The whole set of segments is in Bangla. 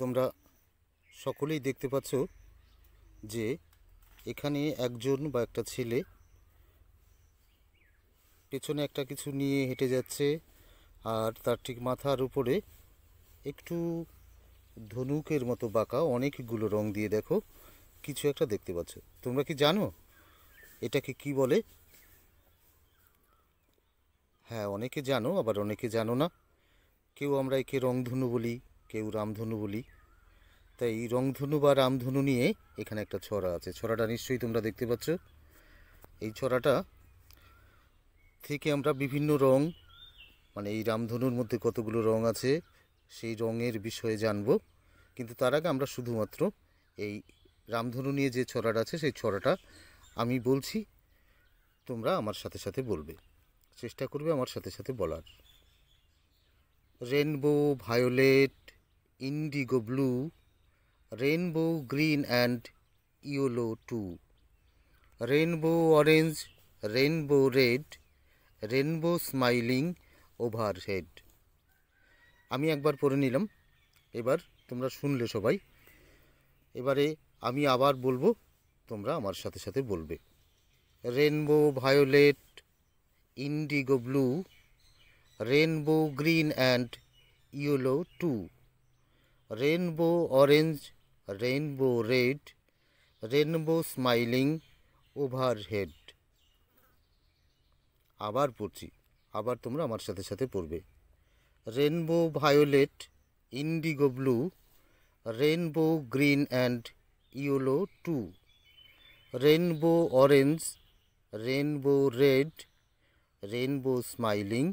তোমরা সকলেই দেখতে পাচ্ছ যে এখানে একজন বা একটা ছেলে পেছনে একটা কিছু নিয়ে হেঁটে যাচ্ছে আর তার ঠিক মাথার উপরে একটু ধনুকের মতো বাঁকা অনেকগুলো রং দিয়ে দেখো কিছু একটা দেখতে পাচ্ছ তোমরা কি জানো এটাকে কি বলে হ্যাঁ অনেকে জানো আবার অনেকে জানো না কেউ আমরা একে রংধনু বলি কেউ রামধনু বলি তাই রংধনু বা রামধনু নিয়ে এখানে একটা ছড়া আছে ছড়াটা নিশ্চয়ই তোমরা দেখতে পাচ্ছ এই ছড়াটা থেকে আমরা বিভিন্ন রং মানে এই রামধনুর মধ্যে কতগুলো রং আছে সেই রঙের বিষয়ে জানব কিন্তু তার আগে আমরা শুধুমাত্র এই রামধনু নিয়ে যে ছড়াটা আছে সেই ছড়াটা আমি বলছি তোমরা আমার সাথে সাথে বলবে চেষ্টা করবে আমার সাথে সাথে বলার rainbow violet indigo blue rainbow green and yellow too. Rainbow orange, rainbow red, rainbow smiling overhead. আমি একবার পড়ে নিলাম এবার তোমরা শুনলে সবাই এবারে আমি আবার বলবো তোমরা আমার সাথে সাথে বলবে rainbow violet indigo blue rainbow green and yellow too rainbow orange rainbow red rainbow smiling overhead আবার পড়ছি আবার তোমরা আমার সাথে সাথে পড়বে rainbow violet indigo blue rainbow green and yellow too rainbow orange rainbow red rainbow smiling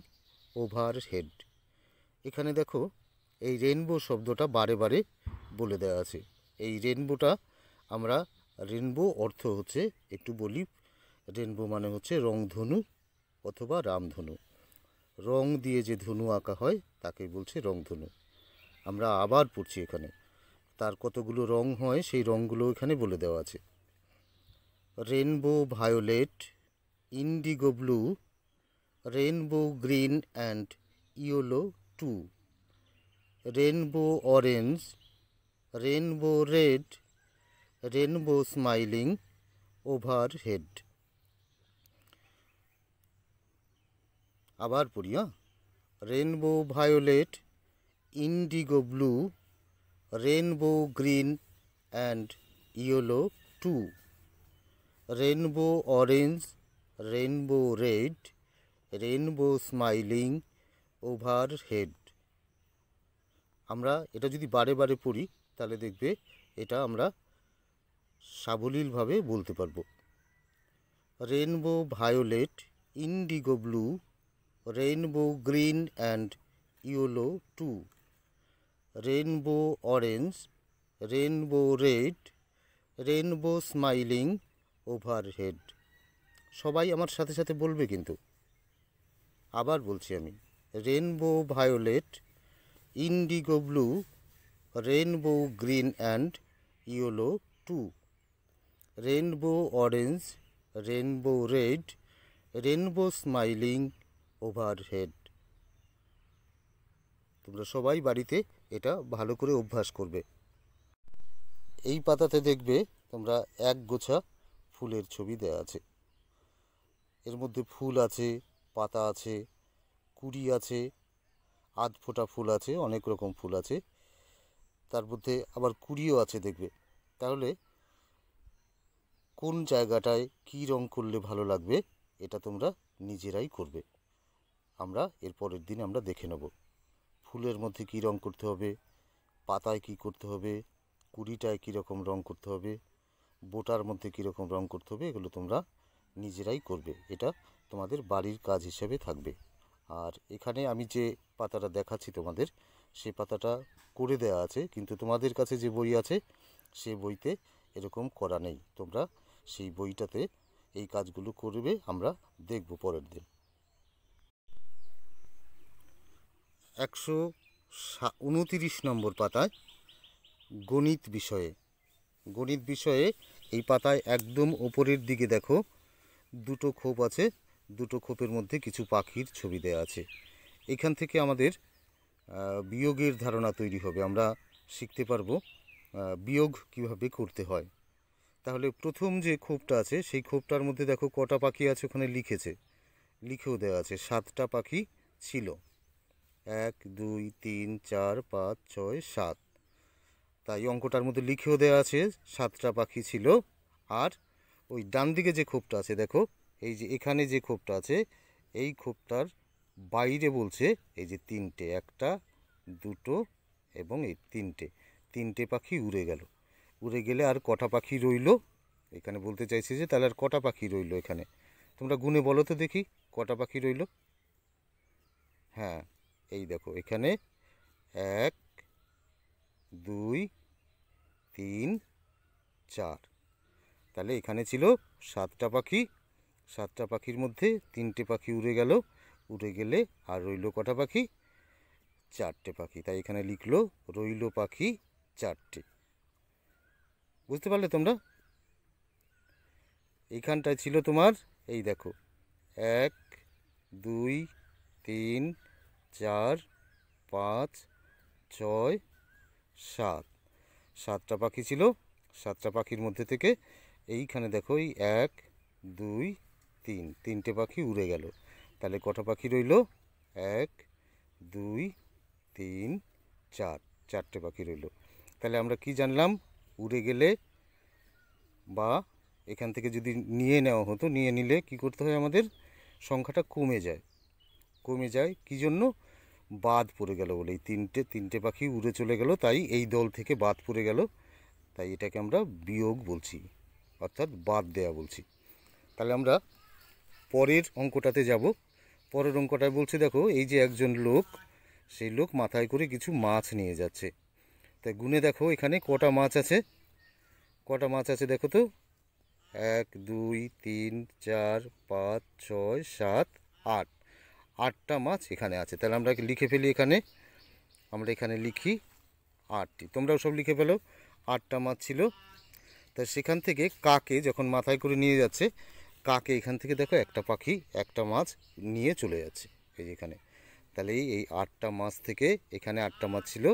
overhead এখানে দেখো এই রেনবো শব্দটা বারে বারে বলে দেওয়া আছে এই রেনবোটা আমরা রেনবো অর্থ হচ্ছে একটু বলি রেনবো মানে হচ্ছে রংধনু অথবা রামধনু রং দিয়ে যে ধনু আঁকা হয় তাকে বলছে রংধনু আমরা আবার পড়ছি এখানে তার কতগুলো রং হয় সেই রঙগুলো এখানে বলে দেওয়া আছে rainbow violet indigo blue rainbow green and yellow too rainbow orange rainbow red rainbow smiling overhead আবার পড়ি হ্যাঁ rainbow violet indigo blue rainbow green and yellow too rainbow orange rainbow red rainbow smiling overhead আমরা এটা যদি বারে বারে পড়ি তাহলে দেখবে এটা আমরা সাবলীলভাবে বলতে পারবো rainbow violet indigo blue rainbow green and yellow too rainbow orange rainbow red rainbow smiling overhead সবাই আমার সাথে সাথে বলবে কিন্তু আবার বলছি আমি rainbow violet indigo blue rainbow green and yellow too rainbow orange rainbow red rainbow smiling overhead তোমরা সবাই বাড়িতে এটা ভালো করে অভ্যাস করবে এই পাতাতে দেখবে তোমরা এক গোছা ফুলের ছবি দেয়া আছে এর মধ্যে ফুল আছে পাতা আছে কুড়ি আছে আধ ফোটা ফুল আছে অনেক রকম ফুল আছে তার মধ্যে আবার কুড়িও আছে দেখবে তাহলে কোন জায়গাটায় কি রং করলে ভালো লাগবে এটা তোমরা নিজেরাই করবে আমরা এর পরের দিন আমরা দেখে নেব ফুলের মধ্যে কি রং করতে হবে পাতায় কি করতে হবে কুড়িটায় কীরকম রং করতে হবে বোটার মধ্যে কীরকম রং করতে হবে এগুলো তোমরা নিজেরাই করবে এটা তোমাদের বাড়ির কাজ হিসেবে থাকবে আর এখানে আমি যে পাতাটা দেখাচ্ছি তোমাদের সেই পাতাটা করে দেওয়া আছে কিন্তু তোমাদের কাছে যে বই আছে সে বইতে এরকম করা নেই তোমরা সেই বইটাতে এই কাজগুলো করবে আমরা দেখব পরের দিন একশো উনতিরিশ নম্বর পাতায় গণিত বিষয়ে গণিত বিষয়ে এই পাতায় একদম ওপরের দিকে দেখো দুটো খোপ আছে দুটো খোপের মধ্যে কিছু পাখির ছবি দেয়া আছে এখান থেকে আমাদের বিয়োগের ধারণা তৈরি হবে আমরা শিখতে পারবো বিয়োগ কিভাবে করতে হয় তাহলে প্রথম যে ক্ষোভটা আছে সেই ক্ষোভটার মধ্যে দেখো কটা পাখি আছে ওখানে লিখেছে লিখেও দেওয়া আছে সাতটা পাখি ছিল এক দুই তিন চার পাঁচ ছয় সাত তাই অঙ্কটার মধ্যে লিখেও দেওয়া আছে সাতটা পাখি ছিল আর ওই ডান দিকে যে ক্ষোভটা আছে দেখো এই যে এখানে যে ক্ষোভটা আছে এই ক্ষোভটার বাইরে বলছে এই যে তিনটে একটা দুটো এবং এই তিনটে তিনটে পাখি উড়ে গেল উড়ে গেলে আর কটা পাখি রইল এখানে বলতে চাইছে যে তাহলে আর কটা পাখি রইল এখানে তোমরা গুনে বলো তো দেখি কটা পাখি রইল হ্যাঁ এই দেখো এখানে এক দুই তিন চার তাহলে এখানে ছিল সাতটা পাখি সাতটা পাখির মধ্যে তিনটে পাখি উড়ে গেল উড়ে গেলে আর রইল কটা পাখি চারটে পাখি তাই এখানে লিখল রইল পাখি চারটে বুঝতে পারলে তোমরা এইখানটায় ছিল তোমার এই দেখো এক দুই তিন চার পাঁচ ছয় সাত সাতটা পাখি ছিল সাতটা পাখির মধ্যে থেকে এইখানে দেখো এই এক দুই তিন তিনটে পাখি উড়ে গেল তাহলে কটা পাখি রইল এক দুই তিন চার চারটে পাখি রইল তাহলে আমরা কি জানলাম উড়ে গেলে বা এখান থেকে যদি নিয়ে নেওয়া হতো নিয়ে নিলে কি করতে হয় আমাদের সংখ্যাটা কমে যায় কমে যায় কি জন্য বাদ পড়ে গেল বলে এই তিনটে তিনটে পাখি উড়ে চলে গেল তাই এই দল থেকে বাদ পড়ে গেল তাই এটাকে আমরা বিয়োগ বলছি অর্থাৎ বাদ দেয়া বলছি তাহলে আমরা পরের অঙ্কটাতে যাব পরের অঙ্কটায় বলছি দেখো এই যে একজন লোক সেই লোক মাথায় করে কিছু মাছ নিয়ে যাচ্ছে তাই গুনে দেখো এখানে কটা মাছ আছে কটা মাছ আছে দেখো তো এক দুই তিন চার পাঁচ ছয় সাত আট আটটা মাছ এখানে আছে তাহলে আমরা লিখে ফেলি এখানে আমরা এখানে লিখি আটটি তোমরাও সব লিখে ফেলো আটটা মাছ ছিল তা সেখান থেকে কাকে যখন মাথায় করে নিয়ে যাচ্ছে কাকে এখান থেকে দেখো একটা পাখি একটা মাছ নিয়ে চলে যাচ্ছে এই এখানে তাহলে এই আটটা মাছ থেকে এখানে আটটা মাছ ছিল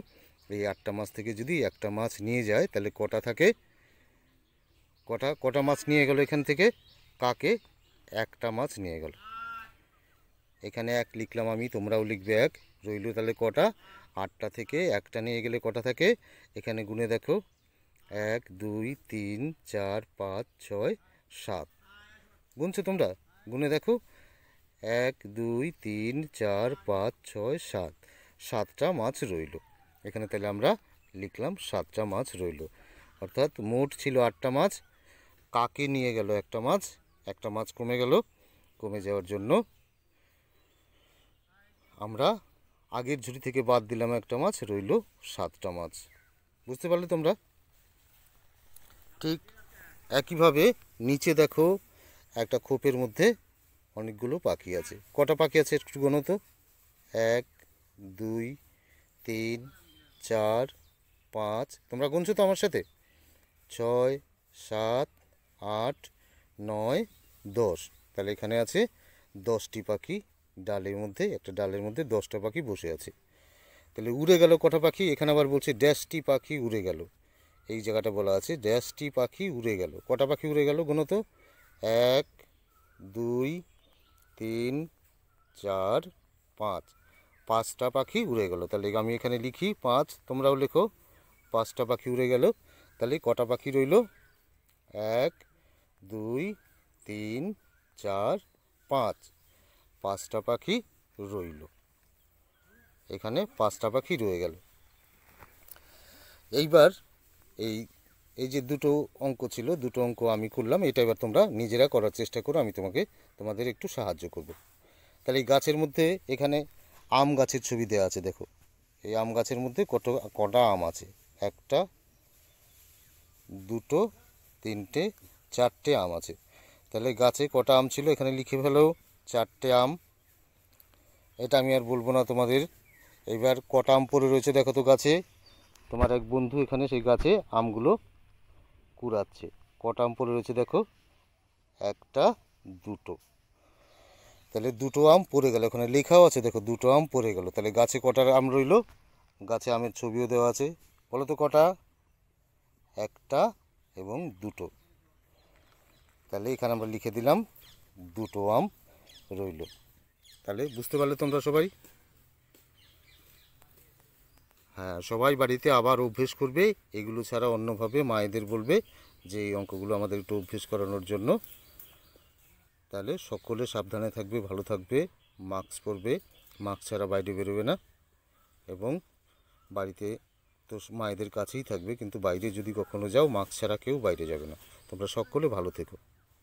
এই আটটা মাছ থেকে যদি একটা মাছ নিয়ে যায় তাহলে কটা থাকে কটা কটা মাছ নিয়ে গেল এখান থেকে কাকে একটা মাছ নিয়ে গেল এখানে এক লিখলাম আমি তোমরাও লিখবে এক রইল তাহলে কটা আটটা থেকে একটা নিয়ে গেলে কটা থাকে এখানে গুনে দেখো এক দুই তিন চার পাঁচ ছয় সাত গুনছো তোমরা গুনে দেখো এক দুই তিন চার পাঁচ ছয় সাত সাতটা মাছ রইল এখানে তাহলে আমরা লিখলাম সাতটা মাছ রইল অর্থাৎ মোট ছিল আটটা মাছ কাকে নিয়ে গেল একটা মাছ একটা মাছ কমে গেল কমে যাওয়ার জন্য আমরা আগের ঝুড়ি থেকে বাদ দিলাম একটা মাছ রইল সাতটা মাছ বুঝতে পারলে তোমরা ঠিক একইভাবে নিচে দেখো একটা খোপের মধ্যে অনেকগুলো পাখি আছে কটা পাখি আছে একটু গণত এক দুই তিন চার পাঁচ তোমরা গুনছো তো আমার সাথে ছয় সাত আট নয় দশ তাহলে এখানে আছে দশটি পাখি ডালের মধ্যে একটা ডালের মধ্যে দশটা পাখি বসে আছে তাহলে উড়ে গেল কটা পাখি এখানে আবার বলছে ড্যাশটি পাখি উড়ে গেল এই জায়গাটা বলা আছে ড্যাশটি পাখি উড়ে গেল কটা পাখি উড়ে গেল গুণত এক দুই তিন চার পাঁচ পাঁচটা পাখি উড়ে গেল তাহলে আমি এখানে লিখি পাঁচ তোমরাও লেখো পাঁচটা পাখি উড়ে গেল তাহলে কটা পাখি রইল এক দুই তিন চার পাঁচ পাঁচটা পাখি রইল এখানে পাঁচটা পাখি রয়ে গেল এইবার এই এই যে দুটো অঙ্ক ছিল দুটো অঙ্ক আমি করলাম এটা এবার তোমরা নিজেরা করার চেষ্টা করো আমি তোমাকে তোমাদের একটু সাহায্য করব। তাহলে এই গাছের মধ্যে এখানে আম গাছের ছবি দেওয়া আছে দেখো এই আম গাছের মধ্যে কত কটা আম আছে একটা দুটো তিনটে চারটে আম আছে তাহলে গাছে কটা আম ছিল এখানে লিখে ফেলো চারটে আম এটা আমি আর বলবো না তোমাদের এবার কটা আম পড়ে রয়েছে দেখো তো গাছে তোমার এক বন্ধু এখানে সেই গাছে আমগুলো কুড়াচ্ছে কটাম পড়ে রয়েছে দেখো একটা দুটো তাহলে দুটো আম পড়ে গেল ওখানে লেখাও আছে দেখো দুটো আম পড়ে গেল তাহলে গাছে কটার আম রইল গাছে আমের ছবিও দেওয়া আছে বলো তো কটা একটা এবং দুটো তাহলে এখানে আমরা লিখে দিলাম দুটো আম রইল তাহলে বুঝতে পারলে তোমরা সবাই হ্যাঁ সবাই বাড়িতে আবার অভ্যেস করবে এগুলো ছাড়া অন্যভাবে মায়েদের বলবে যে এই অঙ্কগুলো আমাদের একটু অভ্যেস করানোর জন্য তাহলে সকলে সাবধানে থাকবে ভালো থাকবে মাস্ক পরবে মাস্ক ছাড়া বাইরে বেরোবে না এবং বাড়িতে তো মায়েদের কাছেই থাকবে কিন্তু বাইরে যদি কখনো যাও মাস্ক ছাড়া কেউ বাইরে যাবে না তোমরা সকলে ভালো থেকো